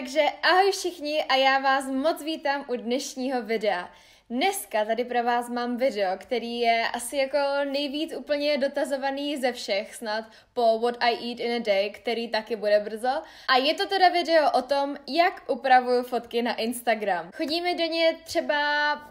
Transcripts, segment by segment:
Takže ahoj všichni a já vás moc vítám u dnešního videa. Dneska tady pro vás mám video, který je asi jako nejvíc úplně dotazovaný ze všech snad po What I Eat in a Day, který taky bude brzo. A je to teda video o tom, jak upravuju fotky na Instagram. Chodíme do ně třeba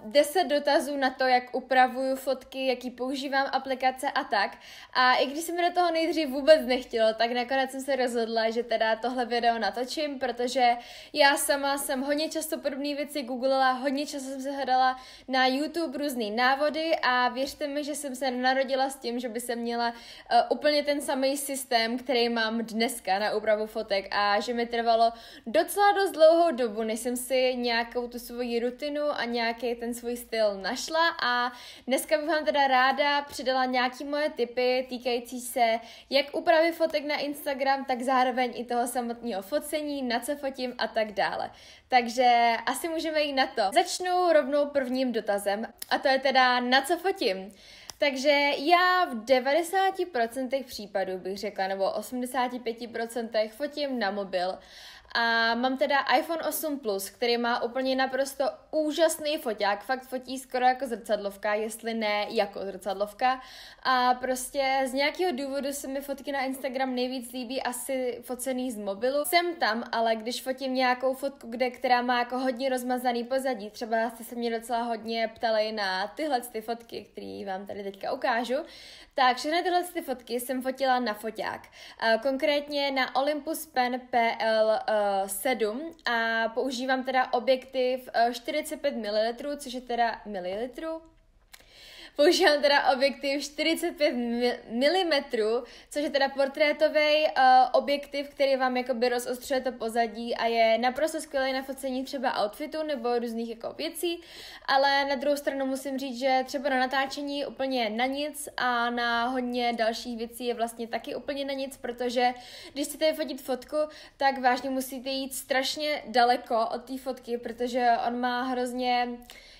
10 dotazů na to, jak upravuju fotky, jaký používám aplikace a tak. A i když se mi do toho nejdřív vůbec nechtělo, tak nakonec jsem se rozhodla, že teda tohle video natočím, protože já sama jsem hodně často podobné věci googlila, hodně často jsem se hledala na YouTube různé návody a věřte mi, že jsem se narodila s tím, že by se měla uh, úplně ten samý systém, který mám dneska na úpravu fotek a že mi trvalo docela dost dlouhou dobu, než jsem si nějakou tu svoji rutinu a nějaký ten svůj styl našla a dneska bych vám teda ráda přidala nějaký moje tipy týkající se jak úpravy fotek na Instagram, tak zároveň i toho samotného focení, na co fotím a tak dále. Takže asi můžeme jít na to. Začnu rovnou prvním dotazem a to je teda na co fotím. Takže já v 90% případů bych řekla, nebo 85% fotím na mobil a mám teda iPhone 8 Plus, který má úplně naprosto úžasný foťák, fakt fotí skoro jako zrcadlovka, jestli ne jako zrcadlovka. A prostě z nějakého důvodu se mi fotky na Instagram nejvíc líbí asi focený z mobilu. Jsem tam, ale když fotím nějakou fotku, kde, která má jako hodně rozmazaný pozadí, třeba jste se mě docela hodně ptali na tyhle ty fotky, které vám tady teďka ukážu, tak všechny tyhle ty fotky jsem fotila na foťák. Konkrétně na Olympus Pen PL eh, 7 a používám teda objektiv 45 eh, ml, což je teda mililitru, Používám teda objektiv 45 mm, což je teda portrétový uh, eh, objektiv, který vám jakoby rozostřuje to pozadí a je naprosto skvělý na focení třeba outfitu nebo různých jako věcí, ale na druhou stranu musím říct, že třeba na natáčení úplně na nic a na hodně dalších věcí je vlastně taky úplně na nic, protože když chcete fotit fotku, tak vážně musíte jít strašně daleko od té fotky, protože on má hrozně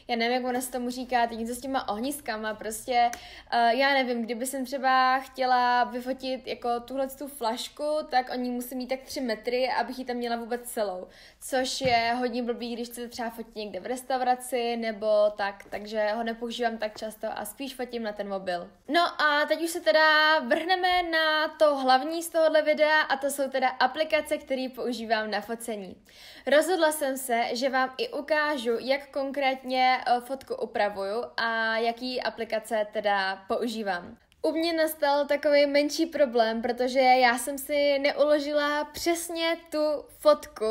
já nevím, jak ona se tomu říká, teď něco s těma ohniskama, prostě, uh, já nevím, kdyby jsem třeba chtěla vyfotit jako tuhle tu flašku, tak oni musí mít tak 3 metry, abych ji tam měla vůbec celou, což je hodně blbý, když chcete třeba fotit někde v restauraci nebo tak, takže ho nepoužívám tak často a spíš fotím na ten mobil. No a teď už se teda vrhneme na to hlavní z tohohle videa a to jsou teda aplikace, které používám na focení. Rozhodla jsem se, že vám i ukážu, jak konkrétně Eh, fotku upravuju a jaký aplikace teda používám. U mě nastal takový menší problém, protože já jsem si neuložila přesně tu fotku,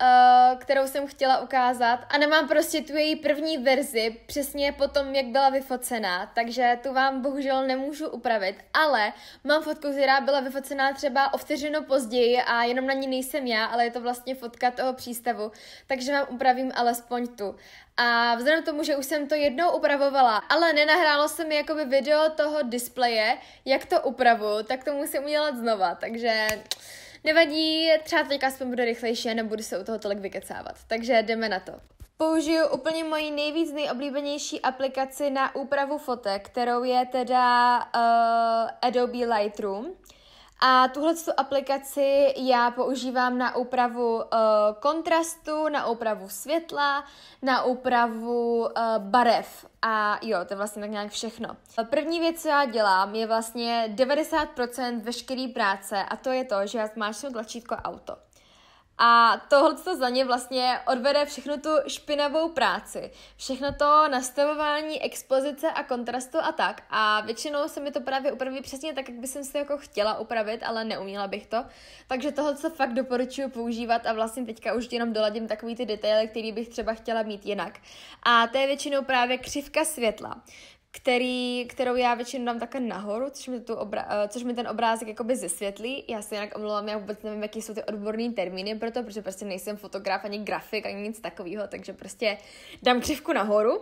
Eh, kterou jsem chtěla ukázat a nemám prostě tu její první verzi, přesně po tom, jak byla vyfocená, takže tu vám bohužel nemůžu upravit, ale mám fotku, která byla vyfocená třeba o vteřinu později a jenom na ní nejsem já, ale je to vlastně fotka toho přístavu, takže vám upravím alespoň tu. A vzhledem k tomu, že už jsem to jednou upravovala, ale nenahrálo se mi jakoby video toho displeje, jak to upravu, tak to musím udělat znova, takže... Nevadí, třeba teďka aspoň bude rychlejší a nebudu se u toho tolik vykecávat. Takže jdeme na to. Použiju úplně moji nejvíc nejoblíbenější aplikaci na úpravu fotek, kterou je teda uh, Adobe Lightroom. A tuhle aplikaci já používám na úpravu uh, kontrastu, na úpravu světla, na úpravu uh, barev. A jo, to je vlastně tak nějak všechno. První věc, co já dělám, je vlastně 90% veškerý práce a to je to, že já zmáčknu tlačítko auto. A tohle to za ně vlastně odvede všechno tu špinavou práci, všechno to nastavování expozice a kontrastu a tak. A většinou se mi to právě upraví přesně tak, jak bych si jako chtěla upravit, ale neuměla bych to. Takže tohle se fakt doporučuji používat a vlastně teďka už jenom doladím takový ty detaily, který bych třeba chtěla mít jinak. A to je většinou právě křivka světla který, kterou já většinou dám takhle nahoru, což mi, tu obra- eh, což mi ten obrázek jakoby zesvětlí. Já se jinak omlouvám, já vůbec nevím, jaký jsou ty odborné termíny pro to, protože prostě nejsem fotograf ani grafik, ani nic takového, takže prostě dám křivku nahoru.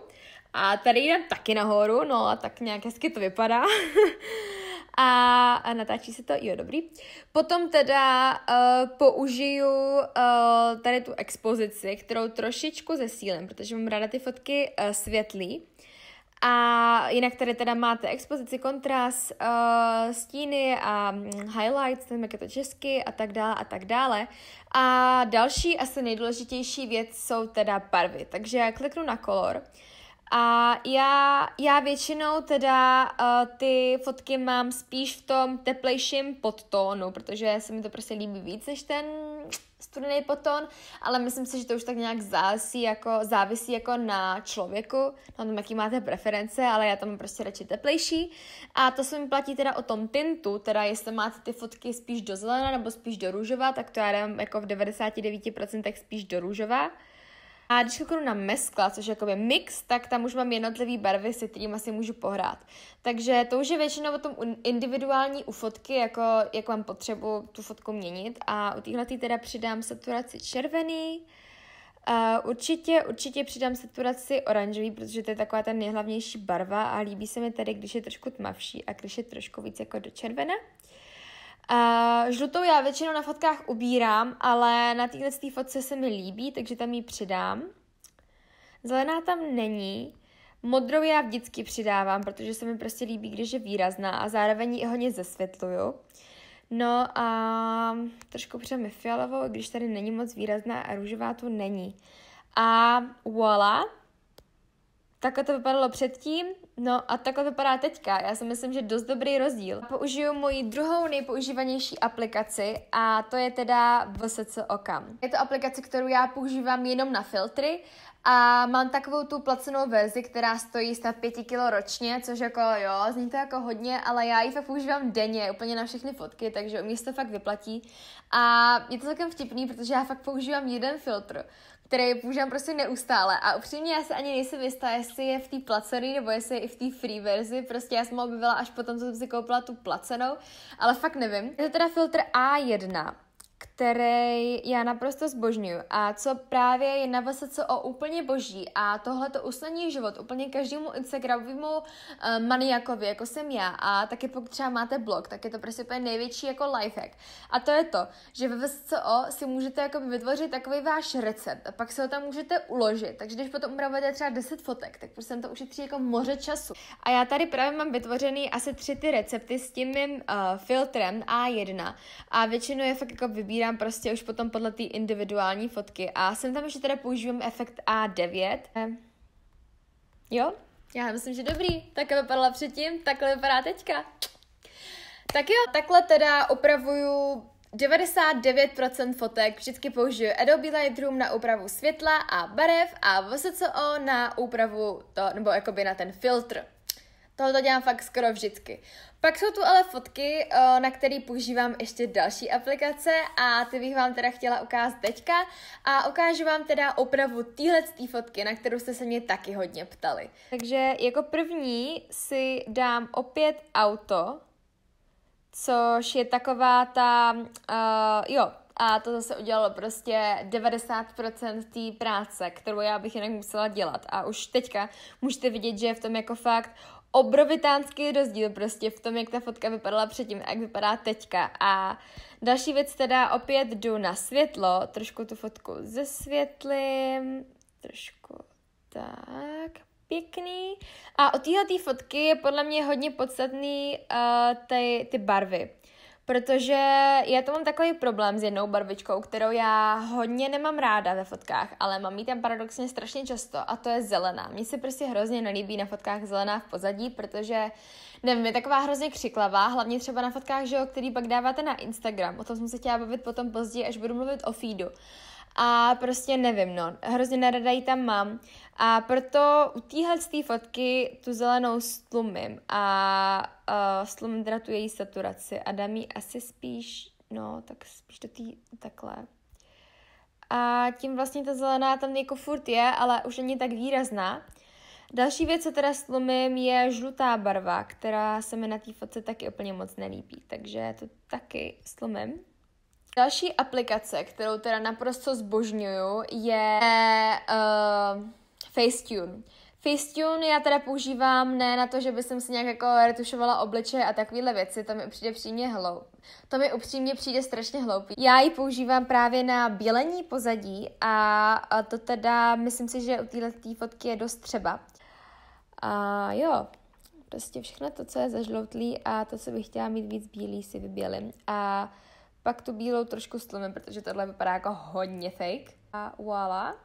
A tady jdem taky nahoru, no a tak nějak hezky to vypadá. a, a natáčí se to, jo, dobrý. Potom teda uh, použiju uh, tady tu expozici, kterou trošičku zesílím, protože mám ráda ty fotky uh, světlý. A jinak tady teda máte expozici, kontrast, uh, stíny a mm, highlights, nevím, jak je to česky a tak dále a tak dále. A další asi nejdůležitější věc jsou teda barvy. Takže já kliknu na kolor. A já, já většinou teda uh, ty fotky mám spíš v tom teplejším podtónu, protože se mi to prostě líbí víc než ten studený podtón, ale myslím si, že to už tak nějak závisí jako, závisí jako na člověku, na tom, jaký máte preference, ale já tam mám prostě radši teplejší. A to se mi platí teda o tom tintu, teda jestli máte ty fotky spíš do zelena nebo spíš do růžova, tak to já dám jako v 99% spíš do růžova. A když kliknu na meskla, což je by mix, tak tam už mám jednotlivé barvy, se kterými si můžu pohrát. Takže to už je většinou o tom individuální u fotky, jako jak mám potřebu tu fotku měnit. A u téhle teda přidám saturaci červený, Uh, určitě, určitě přidám saturaci oranžový, protože to je taková ta nejhlavnější barva a líbí se mi tady, když je trošku tmavší a když je trošku víc jako do červena. Uh, a eh, žlutou já většinou na fotkách ubírám, ale na téhle tý fotce se mi líbí, takže tam ji přidám. Zelená tam není. Modrou já vždycky přidávám, protože se mi prostě líbí, když je výrazná a zároveň ji hodně zesvětluju. No a trošku přidám fialovou, když tady není moc výrazná a růžová tu není. A voila, Takhle to vypadalo předtím, no a takhle vypadá teďka. Já si myslím, že dost dobrý rozdíl. Použiju moji druhou nejpoužívanější aplikaci a to je teda VSC Okam. Je to aplikace, kterou já používám jenom na filtry a mám takovou tu placenou verzi, která stojí snad 5 kilo ročně, což jako jo, zní to jako hodně, ale já ji fakt používám denně, úplně na všechny fotky, takže u mě se to fakt vyplatí. A je to celkem vtipný, protože já fakt používám jeden filtr který používám prostě neustále. A upřímně já se ani nejsem jistá, jestli je v té placený nebo jestli je i v té free verzi. Prostě já jsem ho objevila až potom, co jsem si koupila tu placenou, ale fakt nevím. Je to teda filtr A1, který já naprosto zbožňuju a co právě je na co o úplně boží a tohle to usnadní život úplně každému Instagramovému uh, maniakovi, jako jsem já a taky pokud třeba máte blog, tak je to prostě úplně největší jako lifehack. A to je to, že ve VSCO si můžete jako vytvořit takový váš recept a pak se ho tam můžete uložit, takže když potom upravujete třeba 10 fotek, tak prostě to ušetří jako moře času. A já tady právě mám vytvořený asi tři ty recepty s tím mým uh, filtrem A1 a většinou je fakt jako vybírá vybírám prostě už potom podle té individuální fotky. A jsem tam, že teda používám efekt A9. Jo, já myslím, že dobrý. Takhle vypadala předtím, takhle vypadá teďka. Tak jo, takhle teda opravuju 99% fotek vždycky použiju Adobe Lightroom na úpravu světla a barev a VSCO na úpravu to, nebo jakoby na ten filtr. Tohle dělám fakt skoro vždycky. Pak jsou tu ale fotky, eh, na které používám ještě další aplikace a ty bych vám teda chtěla ukázat teďka a ukážu vám teda opravu téhle fotky, na kterou jste se mě taky hodně ptali. Takže jako první si dám opět auto, což je taková ta, uh, jo, a to zase udělalo prostě 90% té práce, kterou já bych jinak musela dělat. A už teďka můžete vidět, že je v tom jako fakt obrovitánský rozdíl prostě v tom, jak ta fotka vypadala předtím a jak vypadá teďka. A další věc teda opět jdu na světlo, trošku tu fotku zesvětlím, trošku tak, pěkný. A od téhle fotky je podle mě hodně podstatný uh, eh, ty, ty barvy protože já to mám takový problém s jednou barvičkou, kterou já hodně nemám ráda ve fotkách, ale mám ji tam paradoxně strašně často a to je zelená. Mně se prostě hrozně nelíbí na fotkách zelená v pozadí, protože nevím, je taková hrozně křiklavá, hlavně třeba na fotkách, že jo, který pak dáváte na Instagram. O tom jsem se chtěla bavit potom později, až budu mluvit o feedu a prostě nevím, no, hrozně nerada ji tam mám a proto u téhle té fotky tu zelenou stlumím a uh, stlumím teda tu její saturaci a dám ji asi spíš, no, tak spíš do té takhle. A tím vlastně ta zelená tam jako furt je, ale už není tak výrazná. Další věc, co teda slumím, je žlutá barva, která se mi na té fotce taky úplně moc nelíbí, takže to taky slumím. Další aplikace, kterou teda naprosto zbožňuju, je uh, Facetune. Facetune já teda používám ne na to, že bych si nějak jako retušovala obličeje a takovéhle věci, to mi přijde přímě hloup. To mi upřímně přijde strašně hloupý. Já ji používám právě na bělení pozadí a, to teda myslím si, že u této fotky je dost třeba. A jo, prostě všechno to, co je zažloutlý a to, co bych chtěla mít víc bílý, si vybělím. A pak tu bílou trošku stlumím, protože tohle vypadá jako hodně fake. A voila.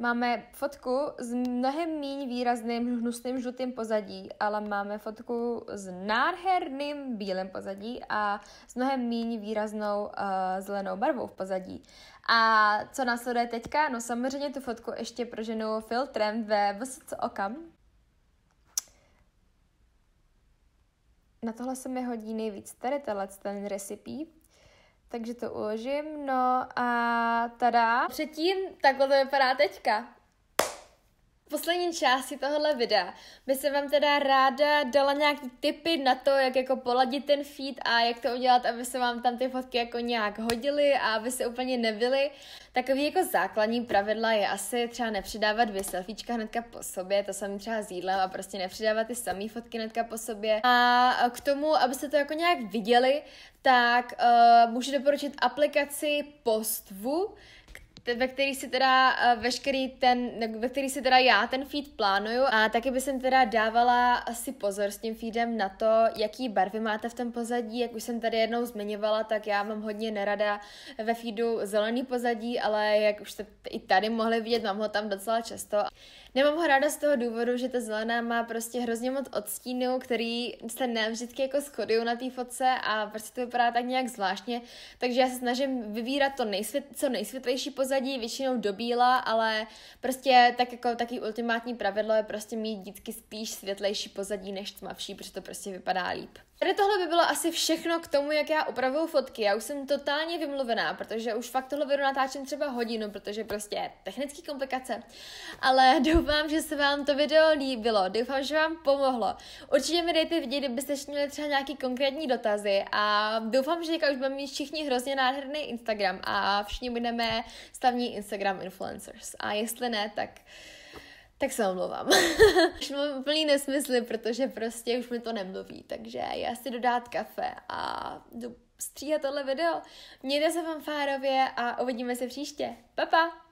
Máme fotku s mnohem méně výrazným hnusným žlutým pozadí, ale máme fotku s nádherným bílým pozadí a s mnohem méně výraznou uh, zelenou barvou v pozadí. A co následuje teďka? No samozřejmě tu fotku ještě proženu filtrem ve VSC okam. Na tohle se mi hodí nejvíc tady ten recipe, takže to uložím, no a tada. Předtím takhle to vypadá teďka poslední části tohohle videa by se vám teda ráda dala nějaký tipy na to, jak jako poladit ten feed a jak to udělat, aby se vám tam ty fotky jako nějak hodily a aby se úplně nebyly. Takový jako základní pravidla je asi třeba nepřidávat dvě selfiečka hnedka po sobě, to samý třeba s jídlem a prostě nepřidávat ty samé fotky hnedka po sobě. A k tomu, abyste to jako nějak viděli, tak uh, můžu doporučit aplikaci Postvu, ve který si teda eh, veškerý ten, ve který si teda já ten feed plánuju a taky by jsem teda dávala asi pozor s tím feedem na to, jaký barvy máte v tom pozadí, jak už jsem tady jednou zmiňovala, tak já mám hodně nerada ve feedu zelený pozadí, ale jak už jste i tady mohli vidět, mám ho tam docela často. Nemám ho ráda z toho důvodu, že ta zelená má prostě hrozně moc odstínů, který se ne vždycky jako shodují na té fotce a prostě to vypadá tak nějak zvláštně, takže já se snažím vybírat to nejsvět, co nejsvětlejší pozadí, sadí většinou do bíla, ale prostě tak jako taky ultimátní pravidlo je prostě mít vždycky spíš světlejší pozadí než tmavší, protože to prostě vypadá líp. Tady tohle by bylo asi všechno k tomu, jak já upravuju fotky. Já už jsem totálně vymluvená, protože už fakt tohle video natáčím třeba hodinu, protože prostě technické komplikace. Ale doufám, že se vám to video líbilo, doufám, že vám pomohlo. Určitě mi dejte vidět, kdybyste měli třeba nějaký konkrétní dotazy a doufám, že už budeme mít všichni hrozně nádherný Instagram a všichni budeme slavní Instagram influencers. A jestli ne, tak tak se omlouvám. už mám úplný nesmysly, protože prostě už mi to nemluví, takže já si dodát kafe a jdu stříhat tohle video. Mějte se fárově a uvidíme se příště. Pa, pa!